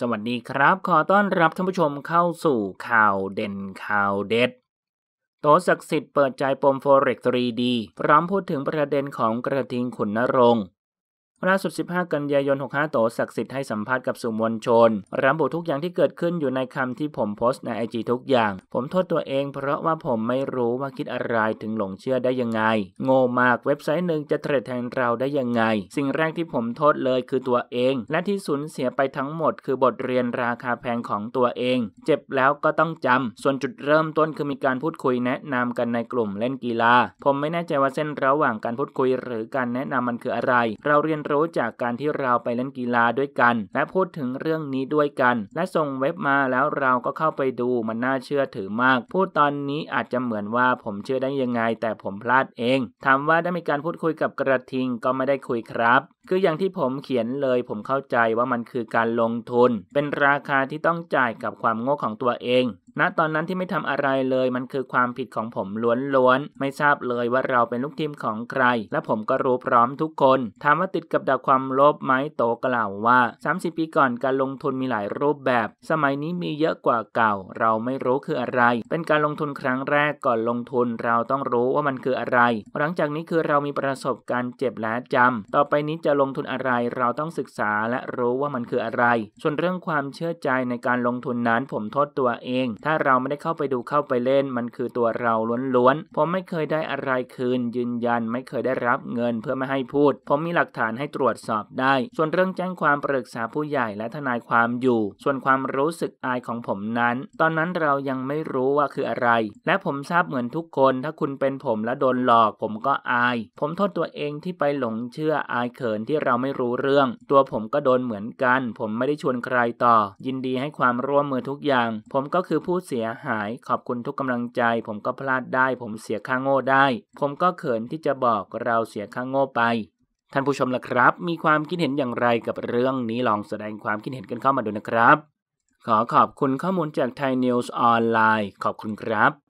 สวัสดีครับขอต้อนรับท่านผู้ชมเข้าสู่ข่าวเด่นข่าวเด็ดโตศักดิ์สิทธิ์เปิดใจปมโฟเร็กซ์ 3D พร้อมพูดถึงประเด็นของกระทิงขุนนรงค์ล่าสุด15 กันยายน 65 โตศักดิ์สิทธิ์ให้สัมภาษณ์กับสื่อมวลชนระบุทุกอย่างที่เกิดขึ้นอยู่ในคำที่ผมโพสต์ในไอจีทุกอย่าง ผมโทษตัวเองเพราะว่าผมไม่รู้ว่าคิดอะไรถึงหลงเชื่อได้ยังไง โง่มากเว็บไซต์หนึ่งจะเทรดแทนเราได้ยังไง สิ่งแรกที่ผมโทษเลยคือตัวเอง และที่สูญเสียไปทั้งหมด คือบทเรียนราคาแพงของตัวเอง เจ็บแล้วก็ต้องจำ ส่วนจุดเริ่มต้นคือมีการพูดคุยแนะนำกันในกลุ่มเล่นกีฬาผมไม่แน่ใจว่าเส้นระหว่างการพูดคุยหรือการแนะนำมันคืออะไร เราเรียนรรู้จากการที่เราไป เล่นกีฬาด้วยกัน และพูดถึงเรื่องนี้ด้วยกัน และ ส่งเว็บมาแล้วเราก็เข้าไปดูมันน่าเชื่อถือมาก พูดตอนนี้อาจจะเหมือนว่าผมเชื่อได้ยังไง แต่ผมพลาดเองถามว่าได้มีการพูดคุยกับกระทิงก็ไม่ได้คุยครับ คืออย่างที่ผมเขียนเลย ผมเข้าใจว่ามันคือการลงทุน เป็นราคาที่ต้องจ่ายกับความโง่ของตัวเองณตอนนั้นที่ไม่ทำอะไรเลยมันคือความผิดของผมล้วนๆไม่ทราบเลยว่าเราเป็นลูกทีมของใคร และผมก็รู้พร้อมทุกคนถามว่าติดกับดักความลบไหมโตกล่าวว่า 30 ปีก่อนการลงทุนมีหลายรูปแบบ สมัยนี้มีเยอะกว่าเก่าเราไม่รู้คืออะไร เป็นการลงทุนครั้งแรกก่อนลงทุนเราต้องรู้ว่ามันคืออะไร หลังจากนี้คือเรามีประสบการณ์เจ็บและจำ ต่อไปนี้จะลงทุนอะไรเราต้องศึกษาและรู้ว่ามันคืออะไร ส่วนเรื่องความเชื่อใจในการลงทุนนั้นผมโทษตัวเองถ้าเราไม่ได้เข้าไปดูเข้าไปเล่นมันคือตัวเราล้วนๆ ผมไม่เคยได้อะไรคืนยืนยันไม่เคยได้รับเงินเพื่อไม่ให้พูดผมมีหลักฐานให้ตรวจสอบได้ส่วนเรื่องแจ้งความปรึกษาผู้ใหญ่และทนายความอยู่ ส่วนความรู้สึกอายของผมนั้น ตอนนั้นเรายังไม่รู้ว่าคืออะไร และผมทราบเหมือนทุกคนถ้าคุณเป็นผมและโดนหลอก ผมก็อาย ผมโทษตัวเองที่ไปหลงเชื่ออายเขินที่เราไม่รู้เรื่อง ตัวผมก็โดนเหมือนกัน ผมไม่ได้ชวนใครต่อ ยินดีให้ความร่วมมือทุกอย่าง ผมก็คือผู้ผู้เสียหายขอบคุณทุกกำลังใจ ผมก็พลาดได้ ผมเสียค่างโง่ได้ ผมก็เขินที่จะบอกเราเสียค่างโง่ไป ท่านผู้ชมล่ะครับ มีความคิดเห็นอย่างไรกับเรื่องนี้ลองแสดงความคิดเห็นกันเข้ามาดูนะครับ ขอขอบคุณข้อมูลจากไทยนิวส์ออนไลน์ขอบคุณครับ